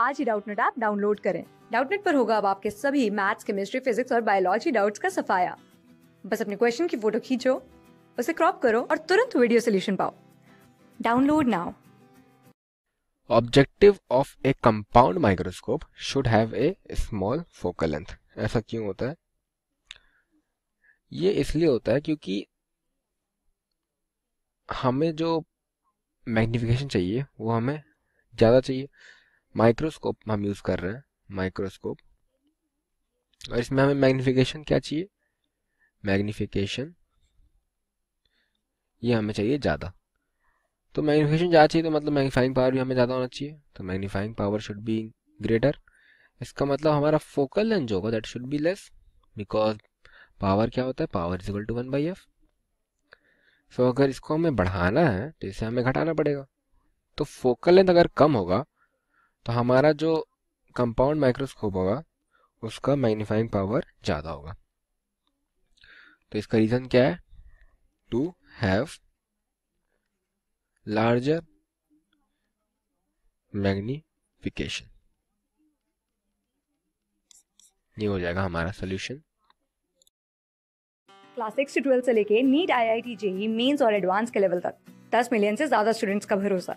आज ही Doubtnut app download करें डाउटनेट पर होगा अब आपके सभी मैथ्स केमिस्ट्री फिजिक्स और बायोलॉजी डाउट्स का सफाया बस अपने क्वेश्चन की फोटो खींचो उसे क्रॉप करो और तुरंत वीडियो सोल्यूशन पाओ download now objective of a compound microscope should have a small focal length ऐसा क्यों होता है ये इसलिए होता है क्योंकि हमें जो मैग्निफिकेशन चाहिए वो हमें ज़्यादा चाहिए माइक्रोस्कोप हम यूज़ कर रहे हैं माइक्रोस्कोप और इसमें हमें मैग्नीफिकेशन क्या चाहिए मैग्नीफिकेशन ये हमें चाहिए ज़्यादा तो मैग्नीफिकेशन ज़्यादा चाहिए तो मतलब मैग्नीफाइंग पावर भी हमें ज़्यादा होना चाहिए तो magnifying power should be greater इसका मतलब हमारा फोकल लेंथ जो होगा that should be less because power क्या होता है power is equal to one by f so अगर इसको हमें बढ़ाना है तो इसे हमें घटाना पड़ेगा तो फोकल लेंथ अगर कम होगा तो हमारा जो कंपाउंड माइक्रोस्कोप होगा उसका मैग्नीफाइंग पावर ज़्यादा होगा तो इसका रीज़न क्या है टू हैव लार्जर मैग्नीफिकेशन ये हो जाएगा हमारा सोल्यूशन क्लास सिक्स ट्वेल्थ से लेके NEET I I T JEE mains और एडवांस के लेवल तक दस मिलियन से ज्यादा स्टूडेंट्स का भरोसा